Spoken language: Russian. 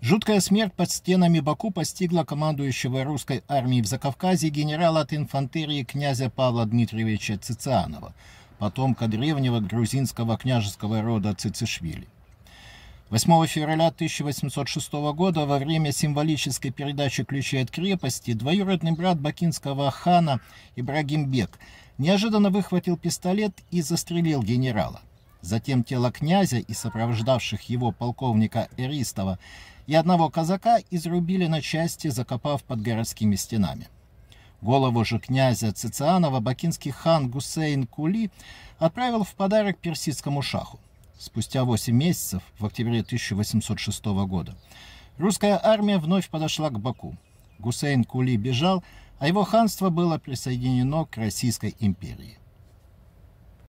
Жуткая смерть под стенами Баку постигла командующего русской армией в Закавказье генерала от инфантерии князя Павла Дмитриевича Цицианова, потомка древнего грузинского княжеского рода Цицишвили. 8 февраля 1806 года во время символической передачи ключей от крепости двоюродный брат бакинского хана Ибрагим неожиданно выхватил пистолет и застрелил генерала затем тело князя и сопровождавших его полковника Эристова и одного казака изрубили на части, закопав под городскими стенами. Голову же князя Цицианова бакинский хан Гусейн Кули отправил в подарок персидскому шаху. Спустя 8 месяцев, в октябре 1806 года, русская армия вновь подошла к Баку. Гусейн Кули бежал, а его ханство было присоединено к Российской империи.